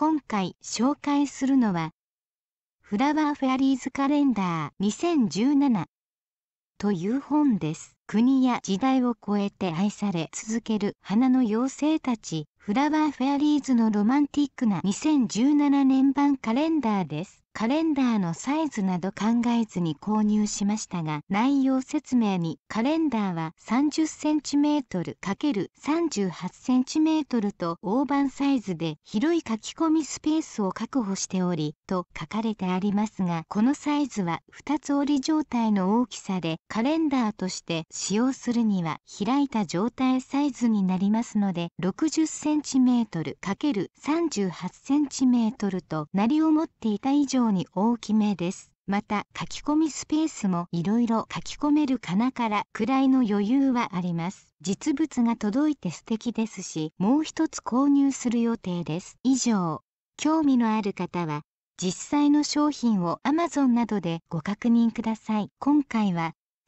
今回紹介するのは、フラワーフェアリーズカレンダー2017という本です。国や時代を超えて愛され続ける花の妖精たち、フラワーフェアリーズのロマンティックな2017年版カレンダーです。カレンダーのサイズなど考えずに購入しましたが、内容説明にカレンダーは 30cm×38cm と大判サイズで広い書き込みスペースを確保しており、と書かれてありますが、このサイズは2つ折り状態の大きさで、カレンダーとして使用するには開いた状態サイズになりますので 60cm×38cm となりを持っていた以上に大きめです。また書き込みスペースもいろいろ書き込めるかなからくらいの余裕はあります。実物が届いて素敵ですし、もう一つ購入する予定です。以上、興味のある方は実際の商品を Amazon などでご確認ください。今回は